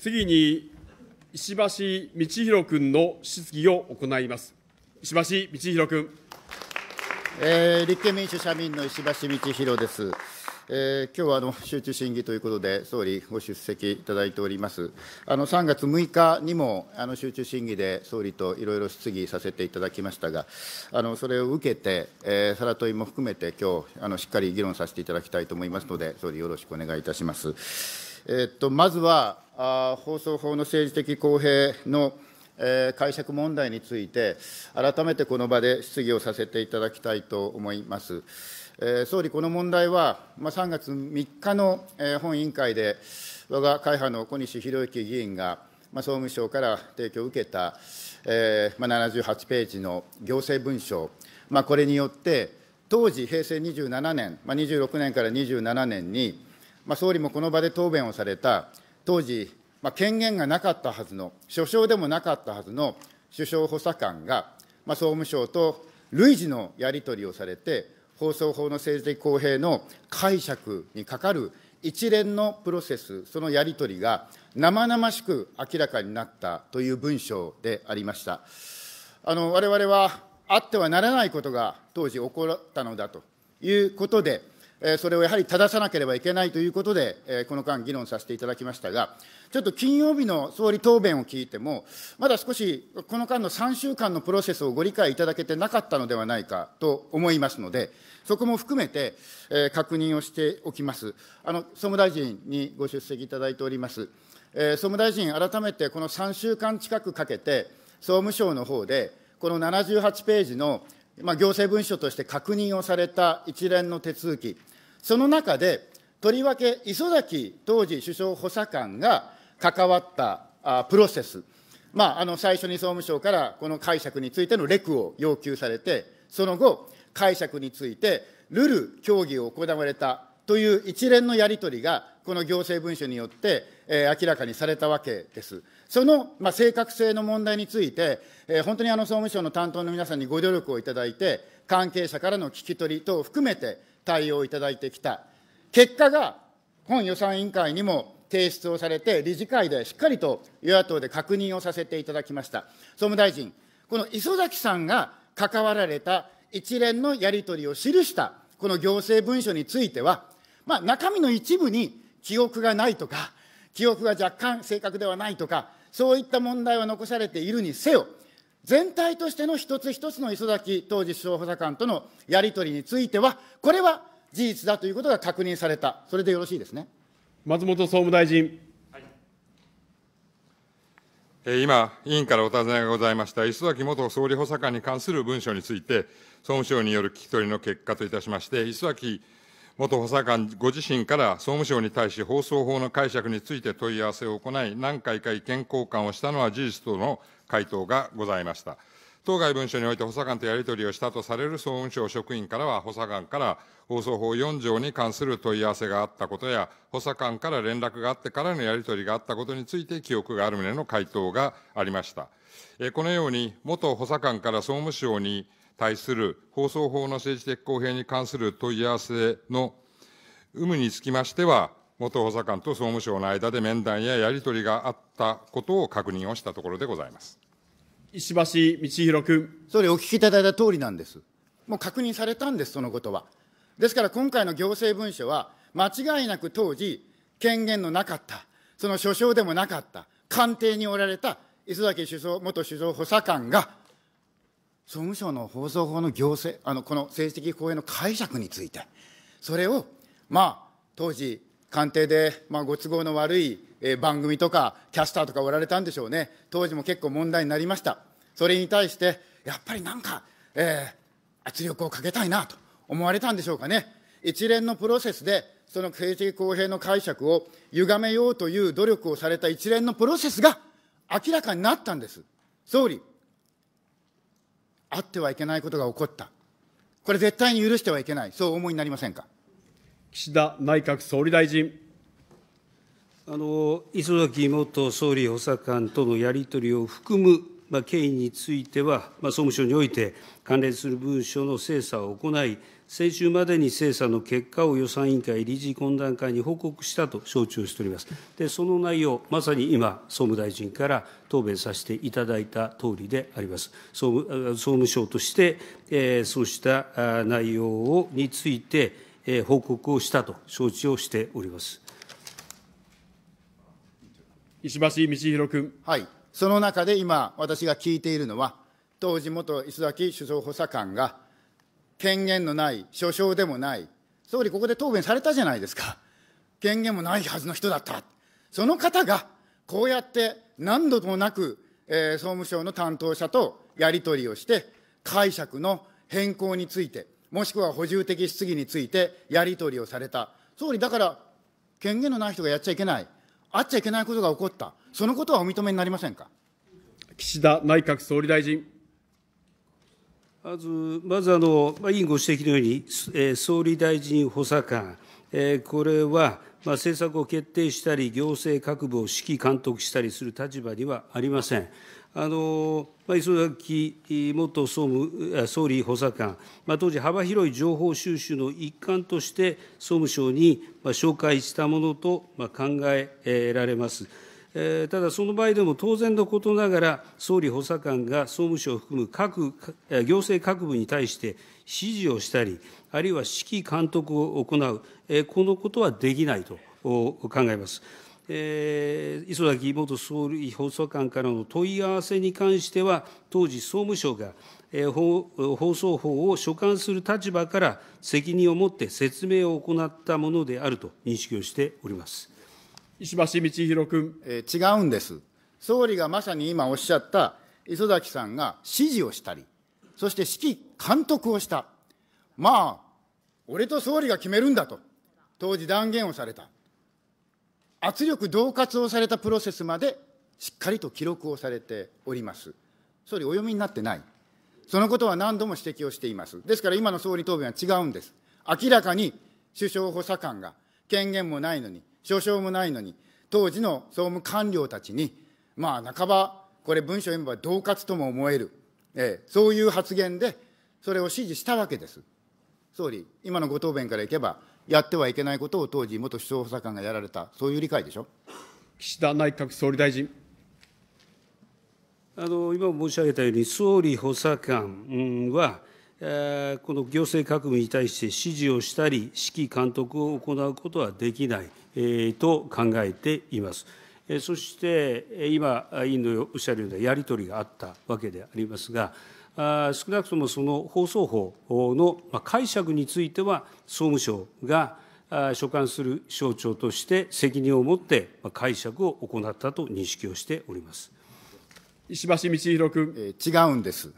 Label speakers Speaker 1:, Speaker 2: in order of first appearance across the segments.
Speaker 1: 次に
Speaker 2: 石橋道弘君の質疑を行います。石橋道弘君。えー、立憲民主社民の石橋道弘です。えー、今日はあの集中審議ということで、総理、ご出席いただいております。あの3月6日にもあの集中審議で総理といろいろ質疑させていただきましたが、あのそれを受けて、えー、サラトイも含めて、今日あのしっかり議論させていただきたいと思いますので、総理、よろしくお願いいたします。えー、っとまずは放送法の政治的公平の解釈問題について、改めてこの場で質疑をさせていただきたいと思います。総理、この問題は、3月3日の本委員会で、我が会派の小西洋之議員が、総務省から提供を受けた78ページの行政文書、これによって、当時、平成27年、26年から27年に、総理もこの場で答弁をされた当時、まあ、権限がなかったはずの、首相でもなかったはずの首相補佐官が、まあ、総務省と類似のやり取りをされて、放送法の政治的公平の解釈にかかる一連のプロセス、そのやり取りが生々しく明らかになったという文章でありました。あの我々はあってはならないことが当時起こったのだということで、それをやはり正さなければいけないということで、この間、議論させていただきましたが、ちょっと金曜日の総理答弁を聞いても、まだ少しこの間の3週間のプロセスをご理解いただけてなかったのではないかと思いますので、そこも含めて確認をしておきます。あの総務大臣にご出席いただいております。総務大臣、改めてこの3週間近くかけて、総務省の方で、この78ページの行政文書として確認をされた一連の手続き、その中で、とりわけ磯崎当時首相補佐官が関わったプロセス、まあ、あの最初に総務省からこの解釈についてのレクを要求されて、その後、解釈について、ルル協議を行われたという一連のやり取りが、この行政文書によって、えー、明らかにされたわけです。その、まあ、正確性の問題について、えー、本当にあの総務省の担当の皆さんにご努力をいただいて、関係者からの聞き取り等を含めて、対応いただいてきた。結果が本予算委員会にも提出をされて、理事会でしっかりと与野党で確認をさせていただきました。総務大臣、この磯崎さんが関わられた一連のやり取りを記した、この行政文書については、まあ、中身の一部に記憶がないとか、記憶が若干正確ではないとか、そういった問題は残されているにせよ、全体としての一つ一つの磯崎当時首相補佐官とのやり取りについては、これは事実だということが確認された、それでよろしいですね松本総務大臣。
Speaker 3: 今、委員からお尋ねがございました、磯崎元総理補佐官に関する文書について、総務省による聞き取りの結果といたしまして、磯崎元補佐官ご自身から総務省に対し、放送法の解釈について問い合わせを行い、何回か意見交換をしたのは事実との回答がございました。当該文書において補佐官とやり取りをしたとされる総務省職員からは、補佐官から放送法4条に関する問い合わせがあったことや、補佐官から連絡があってからのやり取りがあったことについて記憶がある旨の回答がありました。このように、元補佐官から総務省に対する放送法の政治的公平に関する問い合わせの有無につきましては、元補佐官と総務省の間で面談ややり取りがあったことを確認をしたところでございます
Speaker 2: 石橋道弘君。総理、お聞きいただいた通りなんです。もう確認されたんです、そのことは。ですから、今回の行政文書は、間違いなく当時、権限のなかった、その所掌でもなかった、官邸におられた磯崎首相元首相補佐官が、総務省の放送法の行政、あのこの政治的公平の解釈について、それを、まあ、当時、官邸で、まあ、ご都合の悪い、えー、番組とか、キャスターとかおられたんでしょうね、当時も結構問題になりました。それに対して、やっぱりなんか、えー、圧力をかけたいなと思われたんでしょうかね。一連のプロセスで、その政治的公平の解釈を歪めようという努力をされた一連のプロセスが、明らかになったんです。総理、あってはいけないことが起こった。これ絶対に許してはいけない。そうお思いになりませんか。岸田内閣総
Speaker 1: 理大臣。あの磯崎元総理補佐官とのやり取りを含む、まあ、経緯については、まあ、総務省において関連する文書の精査を行い、先週までに精査の結果を予算委員会理事懇談会に報告したと承知をしております。で、その内容、まさに今、総務大臣から答弁させていただいたとおりであります。総務総務省として、えー、そうした内容をについて、えー、報告をしたと承知をして
Speaker 2: おります。石橋道博君。はい。その中で今、私が聞いているのは、当時元磯崎首相補佐官が、権限のない、所掌でもない、総理、ここで答弁されたじゃないですか、権限もないはずの人だった、その方がこうやって何度もなく、えー、総務省の担当者とやり取りをして、解釈の変更について、もしくは補充的質疑についてやり取りをされた、総理、だから権限のない人がやっちゃいけない、あっちゃいけないことが起こった、そのことはお認めになりませんか。
Speaker 1: 岸田内閣総理大臣。
Speaker 2: まず、ま
Speaker 1: ず委員ご指摘のように、総理大臣補佐官、これは政策を決定したり、行政各部を指揮監督したりする立場にはありません。磯崎元総務総理補佐官、当時、幅広い情報収集の一環として、総務省に紹介したものと考えられます。ただ、その場合でも当然のことながら、総理補佐官が総務省を含む各行政各部に対して指示をしたり、あるいは指揮監督を行う、このことはできないと考えます。磯崎元総理補佐官からの問い合わせに関しては、当時、総務省が、放送法を所管する立場から責任を持って説明を行ったものであると認
Speaker 2: 識をしております。石橋道宏君。えー、違うんです。総理がまさに今おっしゃった磯崎さんが指示をしたり、そして指揮監督をした。まあ、俺と総理が決めるんだと、当時断言をされた。圧力恫喝をされたプロセスまでしっかりと記録をされております。総理、お読みになってない。そのことは何度も指摘をしています。ですから今の総理答弁は違うんです。明らかに首相補佐官が権限もないのに少々もないのに、当時の総務官僚たちに、まあ、半ば、これ、文書読めば恫喝とも思える、えー、そういう発言で、それを指示したわけです。総理、今のご答弁からいけば、やってはいけないことを当時、元首相補佐官がやられた、そういう理解でしょ岸田内閣総理大臣。
Speaker 1: あの今申し上げたように、総理補佐官は、この行政各務に対して指示をしたり、指揮監督を行うことはできないと考えています。そして今、委員のおっしゃるようなやり取りがあったわけでありますが、少なくともその放送法の解釈については、総務省が所管する省庁として責任を持って解釈を行ったと認識をしております
Speaker 2: 石橋通宏君。違うんです。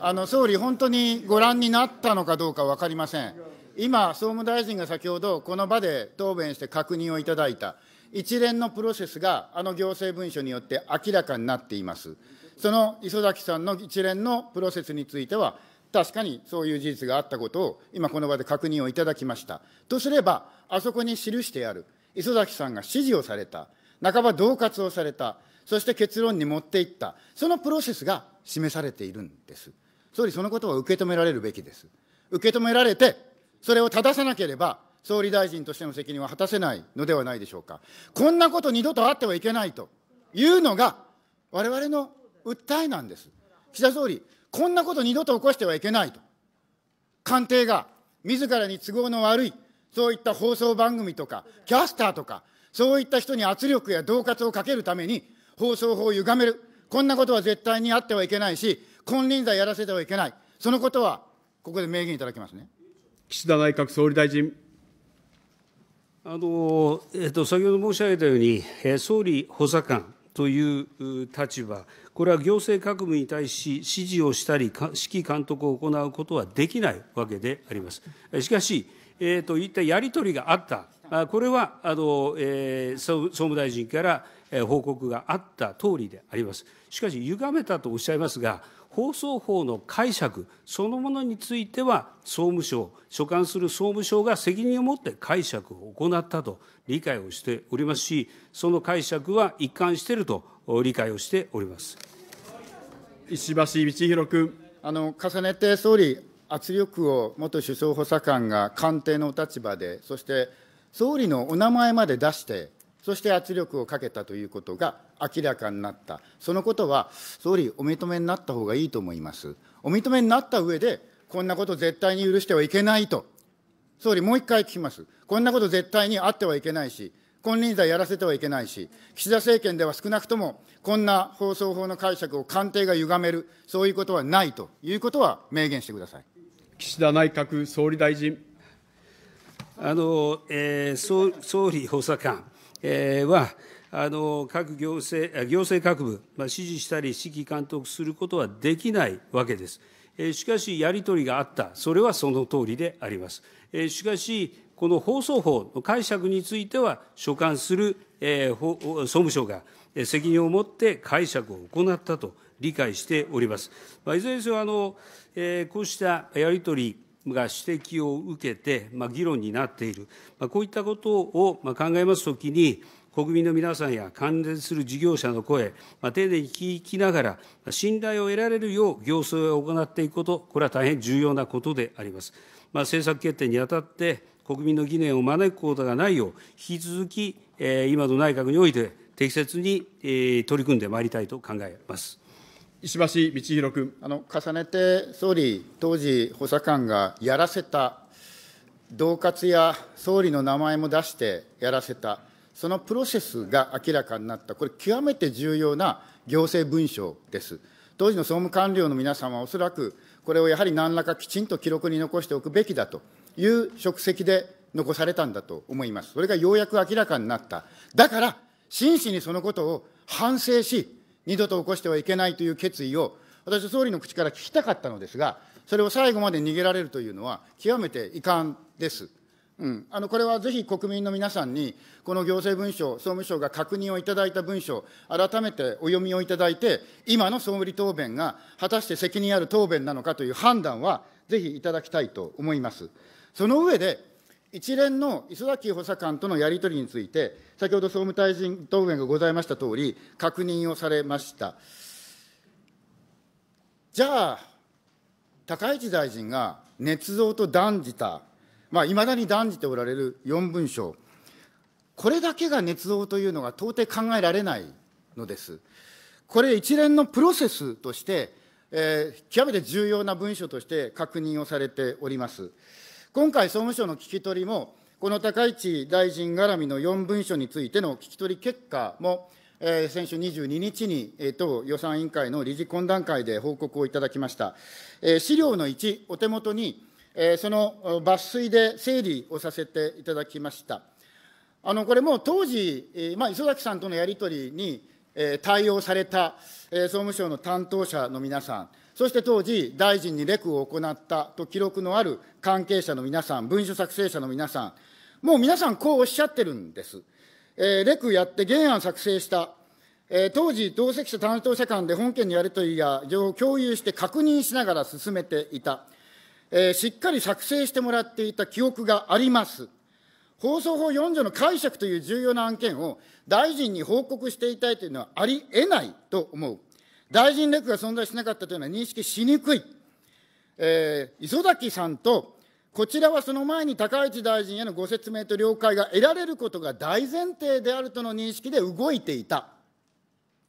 Speaker 2: あの総理、本当にご覧になったのかどうか分かりません。今、総務大臣が先ほど、この場で答弁して確認をいただいた、一連のプロセスが、あの行政文書によって明らかになっています。その磯崎さんの一連のプロセスについては、確かにそういう事実があったことを、今、この場で確認をいただきました。とすれば、あそこに記してある、磯崎さんが指示をされた、半ば恫喝をされた、そして結論に持っていった、そのプロセスが示されているんです。総理、そのことは受け止められるべきです。受け止められて、それを正さなければ、総理大臣としての責任は果たせないのではないでしょうか。こんなこと二度とあってはいけないというのが、われわれの訴えなんです。岸田総理、こんなこと二度と起こしてはいけないと。官邸が自らに都合の悪い、そういった放送番組とか、キャスターとか、そういった人に圧力や恫喝をかけるために、放送法を歪める、こんなことは絶対にあってはいけないし、金輪際やらせてはいけない、そのことはここで明言いただきますね岸田内閣総理大臣。
Speaker 1: あのえっと、先ほど申し上げたように、総理補佐官という立場、これは行政各部に対し指示をしたり、指揮監督を行うことはできないわけであります。しかし、えっと、いったやり取りがあった、あこれはあの、えー、総務大臣から報告があった通りであります。しかし、歪めたとおっしゃいますが、放送法の解釈そのものについては、総務省、所管する総務省が責任を持って解釈を行ったと理解をしておりますし、その解釈は一貫していると
Speaker 2: 理解をしております石橋道弘君。あの重ねて総理、圧力を元首相補佐官が官邸のお立場で、そして総理のお名前まで出して、そして圧力をかけたということが明らかになった、そのことは総理、お認めになった方がいいと思います。お認めになった上で、こんなこと絶対に許してはいけないと、総理、もう一回聞きます。こんなこと絶対にあってはいけないし、金輪際やらせてはいけないし、岸田政権では少なくとも、こんな放送法の解釈を官邸が歪める、そういうことはないということは明言してください岸田内閣総理大臣。あのえ
Speaker 1: ー、総総理補佐官、は、あの各行政、行政各部、まあ、指示したり指揮監督することはできないわけです。しかし、やり取りがあった、それはその通りであります。しかし、この放送法の解釈については、所管する総務省が責任を持って解釈を行ったと理解しております。いずれにせよ、こうしたやり取り、が指摘を受けて、ま議論になっている、まこういったことを考えますときに、国民の皆さんや関連する事業者の声、ま丁寧に聞きながら、信頼を得られるよう行政を行っていくこと、これは大変重要なことであります。ま政策決定にあたって、国民の疑念を招くことがないよう、引き続き、今の内閣において、適切に取り組んで
Speaker 2: まいりたいと考えます。石橋道弘君。あの重ねて総理、当時補佐官がやらせた、恫喝や総理の名前も出してやらせた、そのプロセスが明らかになった、これ、極めて重要な行政文書です。当時の総務官僚の皆様は、おそらくこれをやはり何らかきちんと記録に残しておくべきだという職責で残されたんだと思います。それがようやく明らかになった。だから、真摯にそのことを反省し、二度と起こしてはいけないという決意を、私は総理の口から聞きたかったのですが、それを最後まで逃げられるというのは、極めて遺憾です。うん、あのこれはぜひ国民の皆さんに、この行政文書、総務省が確認をいただいた文書、改めてお読みをいただいて、今の総務理答弁が果たして責任ある答弁なのかという判断は、ぜひいただきたいと思います。その上で一連の礒崎補佐官とのやり取りについて、先ほど総務大臣答弁がございましたとおり、確認をされました。じゃあ、高市大臣が捏造と断じた、まあ、いまだに断じておられる4文書、これだけが捏造というのが到底考えられないのです。これ一連のプロセスとして、えー、極めて重要な文書として確認をされております。今回、総務省の聞き取りも、この高市大臣絡みの4文書についての聞き取り結果も、えー、先週22日に、えー、党予算委員会の理事懇談会で報告をいただきました。えー、資料の1、お手元に、えー、その抜粋で整理をさせていただきました。あのこれも当時、えーまあ、磯崎さんとのやり取りに、えー、対応された、えー、総務省の担当者の皆さん、そして当時、大臣にレクを行ったと記録のある関係者の皆さん、文書作成者の皆さん、もう皆さん、こうおっしゃってるんです。えー、レクやって原案作成した、えー、当時、同席者担当者間で本件のやり取りや情報を共有して確認しながら進めていた、えー、しっかり作成してもらっていた記憶があります。放送法4条の解釈という重要な案件を大臣に報告していたいというのはありえないと思う。大臣レクが存在しなかったというのは認識しにくい。えー、磯崎さんと、こちらはその前に高市大臣へのご説明と了解が得られることが大前提であるとの認識で動いていた。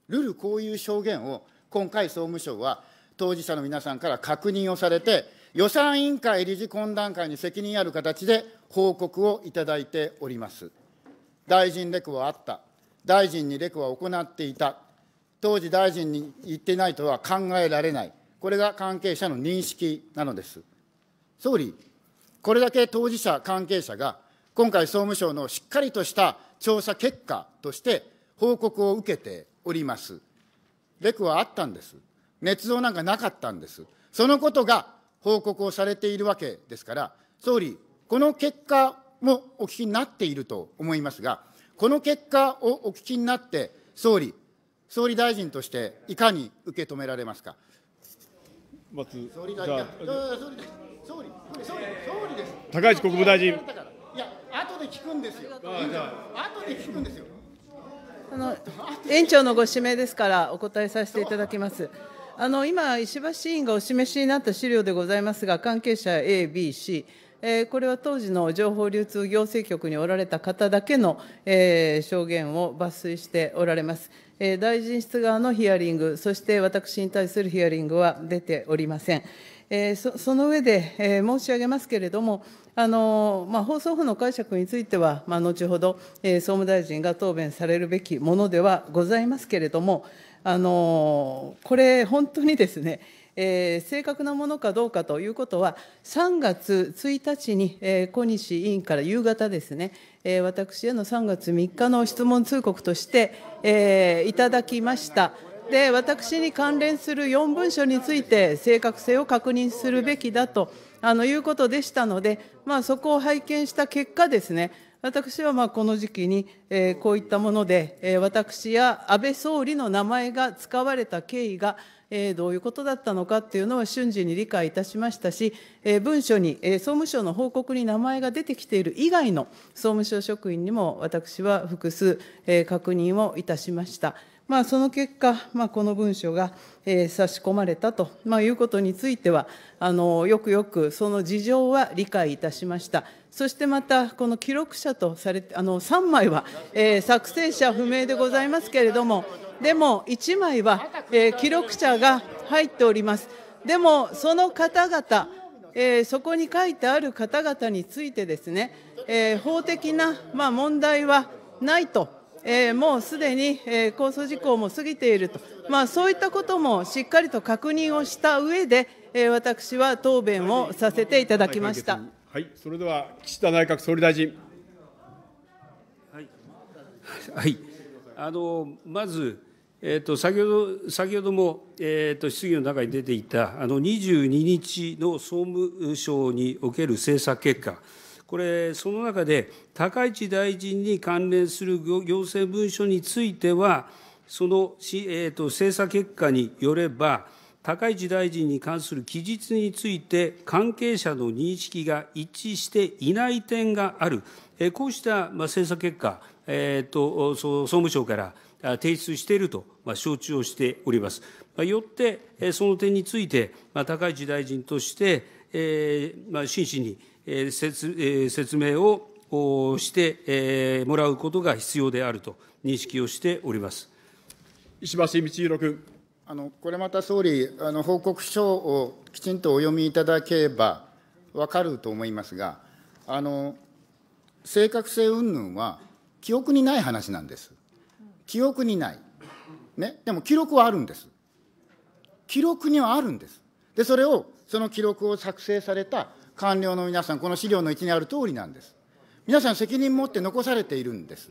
Speaker 2: ルルこういう証言を今回総務省は当事者の皆さんから確認をされて、予算委員会理事懇談会に責任ある形で報告をいただいております。大臣レクはあった。大臣にレクは行っていた。当時大臣に言ってないとは考えられない、これが関係者の認識なのです。総理、これだけ当事者、関係者が、今回、総務省のしっかりとした調査結果として報告を受けております。レクはあったんです。捏造なんかなかったんです。そのことが報告をされているわけですから、総理、この結果もお聞きになっていると思いますが、この結果をお聞きになって、総理、総理大臣としていかに受け止められますか。松総理大臣総理総理です高市国務大臣。いや、後で聞くんですよ。後で聞くんですよ。
Speaker 4: あの園長のご指名ですからお答えさせていただきます。あの今、石橋委員がお示しになった資料でございますが、関係者 A、B、C、えこれは当時の情報流通行政局におられた方だけの、え証言を抜粋しておられます。え大臣室側のヒアリング、そして私に対するヒアリングは出ておりません。えその上で、え申し上げますけれども、あのまあ、放送法の解釈については、まあ、後ほど、え総務大臣が答弁されるべきものではございますけれども、あのこれ、本当にですね、えー、正確なものかどうかということは、3月1日に、えー、小西委員から夕方ですね、えー、私への3月3日の質問通告として、えー、いただきました。で私に関連する4文書について正確性を確認するべきだとあのいうことでしたので、まあ、そこを拝見した結果ですね、私はまこの時期に、えこういったもので、え私や安倍総理の名前が使われた経緯がえどういうことだったのかっていうのは瞬時に理解いたしましたし、え文書に、え総務省の報告に名前が出てきている以外の総務省職員にも私は複数、え確認をいたしました。まあ、その結果、まあ、この文書が、えー、差し込まれたと、まあ、いうことについてはあの、よくよくその事情は理解いたしました。そしてまた、この記録者とされて、あの3枚は、えー、作成者不明でございますけれども、でも1枚は、えー、記録者が入っております。でも、その方々、えー、そこに書いてある方々についてですね、え法的な、まあ、問題はないと、えもうすでに、え控訴事項も過ぎていると、まあ、そういったこともしっかりと確認をした上で、え私は答弁をさせていただきました。
Speaker 1: はい、それでは岸田内閣総理大臣。はい、はい、あのまず、えーと、先ほど先ほども、えーと、質疑の中に出ていたあの22日の総務省における政策結果、これ、その中で高市大臣に関連する行政文書については、その、えーと、と精査結果によれば、高市大臣に関する記述について、関係者の認識が一致していない点がある、こうした精査結果、えーと、総務省から提出していると承知をしております。よって、その点について、高市大臣として、え真摯に説説明をしてもらうことが必要であると認識をしております。
Speaker 2: 石橋通宏君。あのこれまた総理、あの報告書をきちんとお読みいただければ分かると思いますが、あの正確性云々は、記憶にない話なんです。記憶にない。ね、でも記録はあるんです。記録にはあるんです。で、それを、その記録を作成された官僚の皆さん、この資料の1にある通りなんです。皆さん責任持って残されているんです。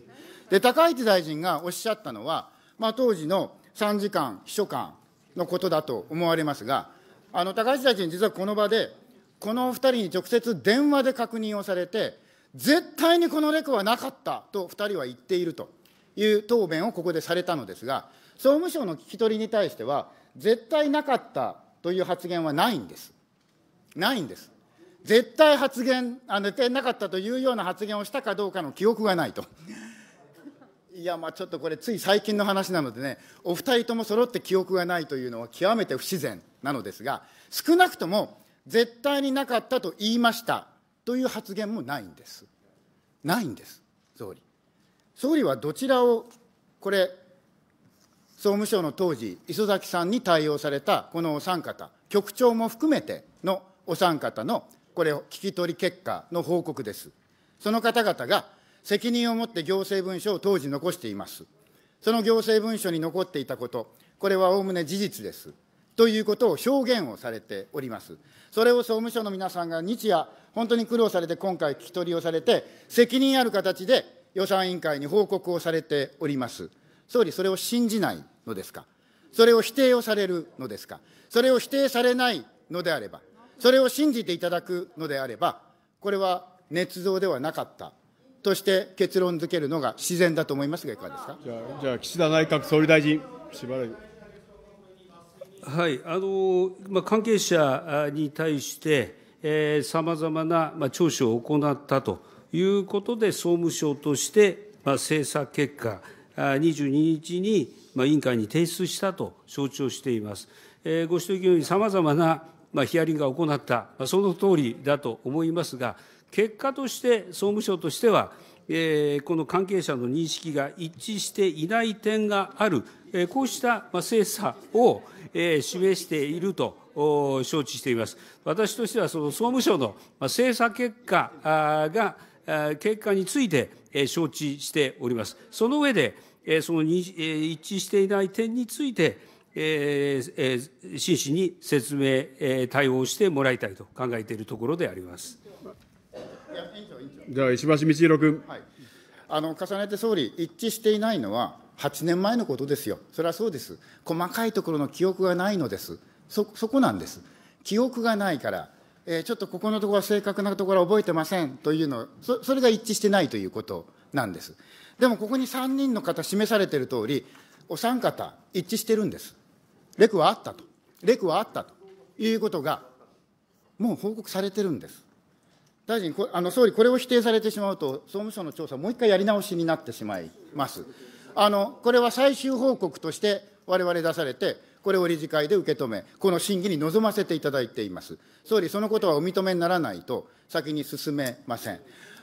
Speaker 2: で、高市大臣がおっしゃったのは、まあ、当時の参事官、秘書官のことだと思われますが、あの高市大臣、実はこの場で、このお2人に直接電話で確認をされて、絶対にこのレクはなかったと2人は言っているという答弁をここでされたのですが、総務省の聞き取りに対しては、絶対なかったという発言はないんです。ないんです。絶対発言、あの絶対なかったというような発言をしたかどうかの記憶がないといや、まあちょっとこれ、つい最近の話なのでね、お二人とも揃って記憶がないというのは極めて不自然なのですが、少なくとも絶対になかったと言いましたという発言もないんです。ないんです、総理。総理はどちらを、これ、総務省の当時、磯崎さんに対応されたこのお三方、局長も含めてのお三方の、これ、聞き取り結果の報告です。その方々が責任を持って行政文書を当時残しています。その行政文書に残っていたこと、これはおおむね事実です。ということを表現をされております。それを総務省の皆さんが日夜、本当に苦労されて、今回聞き取りをされて、責任ある形で予算委員会に報告をされております。総理、それを信じないのですか、それを否定をされるのですか、それを否定されないのであれば、それを信じていただくのであれば、これは捏造ではなかったとして結論付けるのが自然だと思いますが、いかがですかじゃあ、
Speaker 1: じゃあ岸田内閣総理大臣、しばらく。はいあのまあ、関係者に対して、さまざまな、まあ、聴取を行ったということで、総務省として、まあ、精査結果、22日に、まあ、委員会に提出したと承知をしています。えー、ご指摘のように、さまざまな、まあ、ヒアリングが行った、まあ、その通りだと思いますが、結果として総務省としては、この関係者の認識が一致していない点がある、こうした精査を示していると承知しています。私としては、その総務省の精査結果が、結果について承知しております。その上で、その一致していない点について、真摯に説明、対応してもらいたいと考
Speaker 2: えているところであります。じゃあ、石橋道弘君。はいあの重ねて総理、一致していないのは、8年前のことですよ、それはそうです、細かいところの記憶がないのです、そそこなんです、記憶がないから、えー、ちょっとここのところは正確なところは覚えてませんというのそ、それが一致してないということなんです。でもここに3人の方、示されている通り、お三方、一致してるんです。レクはあったと、レクはあったということが、もう報告されてるんです。大臣あの、総理、これを否定されてしまうと、総務省の調査、もう一回やり直しになってしまいます。あのこれは最終報告として、われわれ出されて、これを理事会で受け止め、この審議に臨ませていただいています。総理、そのことはお認めにならないと、先に進めません。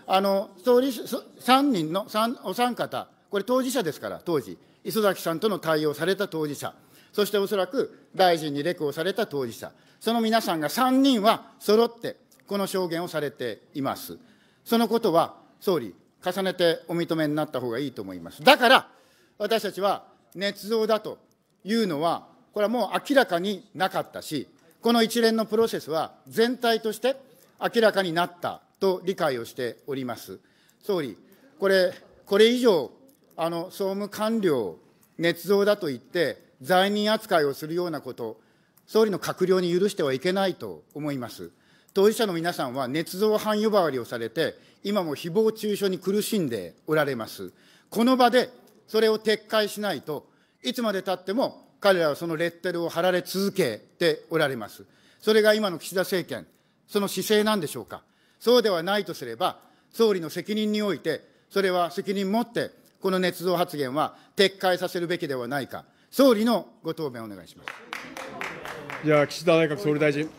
Speaker 2: あの総理、3人の3お三方、これ、当事者ですから、当時、磯崎さんとの対応された当事者、そしておそらく大臣にレクをされた当事者、その皆さんが3人は揃って、この証言をされています。そのことは、総理、重ねてお認めになった方がいいと思います。だから、私たちは、捏造だというのは、これはもう明らかになかったし、この一連のプロセスは全体として明らかになったと理解をしております。総理、これ、これ以上、あの総務官僚、捏造だと言って、罪人扱いをするようなこと、総理の閣僚に許してはいけないと思います。当事者の皆さんは捏造犯呼ばわりをされて、今も誹謗中傷に苦しんでおられます。この場でそれを撤回しないと、いつまでたっても彼らはそのレッテルを貼られ続けておられます。それが今の岸田政権、その姿勢なんでしょうか。そうではないとすれば、総理の責任において、それは責任持って、この捏造発言は撤回させるべきではないか、総理のご答弁をお願いします。じゃあ、岸田内閣総理大臣。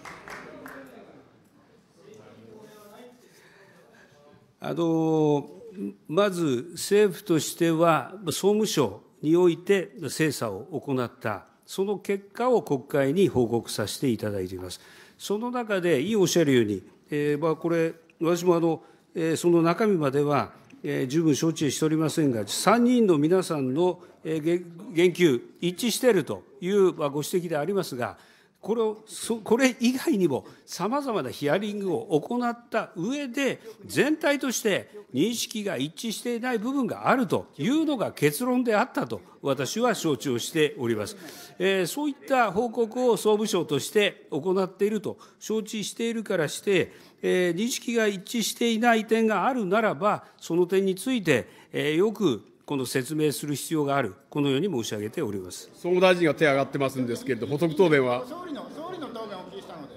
Speaker 1: まず政府としては、総務省において精査を行った、その結果を国会に報告させていただいています。その中で、委員おっしゃるように、えー、まあこれ、私もあの、えー、その中身までは、えー、十分承知しておりませんが、3人の皆さんの、えー、言及、一致しているという、まあ、ご指摘でありますが、これをこれ以外にもさまざまなヒアリングを行った上で、全体として認識が一致していない部分があるというのが結論であったと、私は承知をしております。えー、そういった報告を総務省として行っていると承知しているからして、えー、認識が一致していない点があるならば、その点について、えー、よくこの説明する必要がある、このように申し上げております総務大臣が手
Speaker 3: を挙がってますんですけれど、補足答弁は
Speaker 2: 総理の総理の答弁をお聞きしたの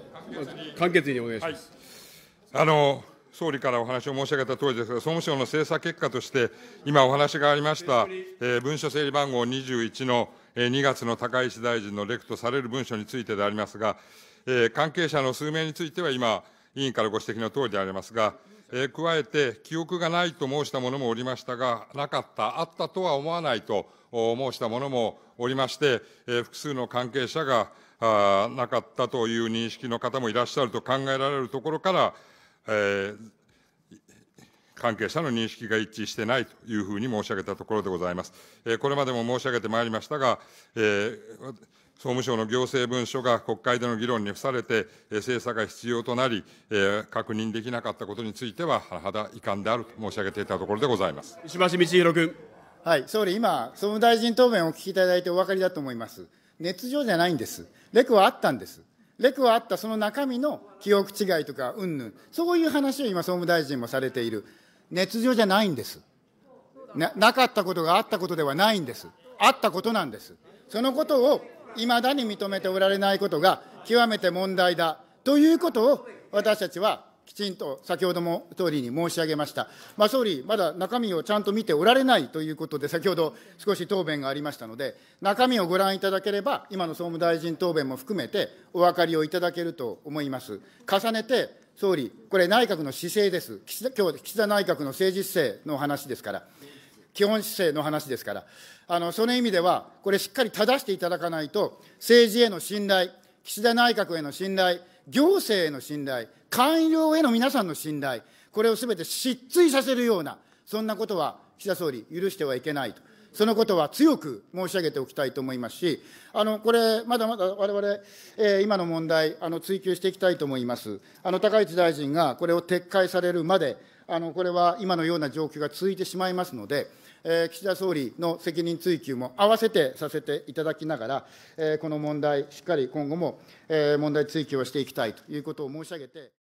Speaker 3: で、簡潔にお願いします。はい、あの総理からお話を申し上げたとおりですが、総務省の精査結果として、今お話がありました、え文書整理番号21の、え2月の高市大臣のレクとされる文書についてでありますが、え関係者の数名については今、委員からご指摘のとおりでありますが、え加えて、記憶がないと申した者もおりましたが、なかった、あったとは思わないと申した者もおりまして、え複数の関係者があなかったという認識の方もいらっしゃると考えられるところから、えー、関係者の認識が一致してないというふうに申し上げたところでございます。えこれまでも申し上げてまいりましたが、えー総務省の行政文書が国会での議論に付されて、精査が必要となり、確認できなかったことについては、甚だ遺憾であると申し上げていたところでございます。
Speaker 2: 石橋通宏君。はい、総理、今、総務大臣答弁をお聞きいただいてお分かりだと思います。熱情じゃないんです。レクはあったんです。レクはあったその中身の記憶違いとか、うんぬん、そういう話を今、総務大臣もされている。熱情じゃないんです。ななかったことがあったことではないんです。あったことなんです。そのことをいまだに認めておられないことが極めて問題だということを私たちはきちんと先ほども総理に申し上げました、まあ、総理、まだ中身をちゃんと見ておられないということで、先ほど少し答弁がありましたので、中身をご覧いただければ、今の総務大臣答弁も含めて、お分かりをいただけると思います。重ねて総理、これ、内閣の姿勢です、岸田今日岸田内閣の政治姿勢の話ですから。基本姿勢の話ですから、あのその意味では、これ、しっかり正していただかないと、政治への信頼、岸田内閣への信頼、行政への信頼、官僚への皆さんの信頼、これをすべて失墜させるような、そんなことは岸田総理、許してはいけないと。そのことは強く申し上げておきたいと思いますし、あのこれ、まだまだ我々、えー、今の問題、あの追及していきたいと思います。あの高市大臣がこれを撤回されるまで、あのこれは今のような状況が続いてしまいますので、えー、岸田総理の責任追及も併せてさせていただきながら、えー、この問題、しっかり今後も、えー、問題追及をしていきたいということを申し上げて。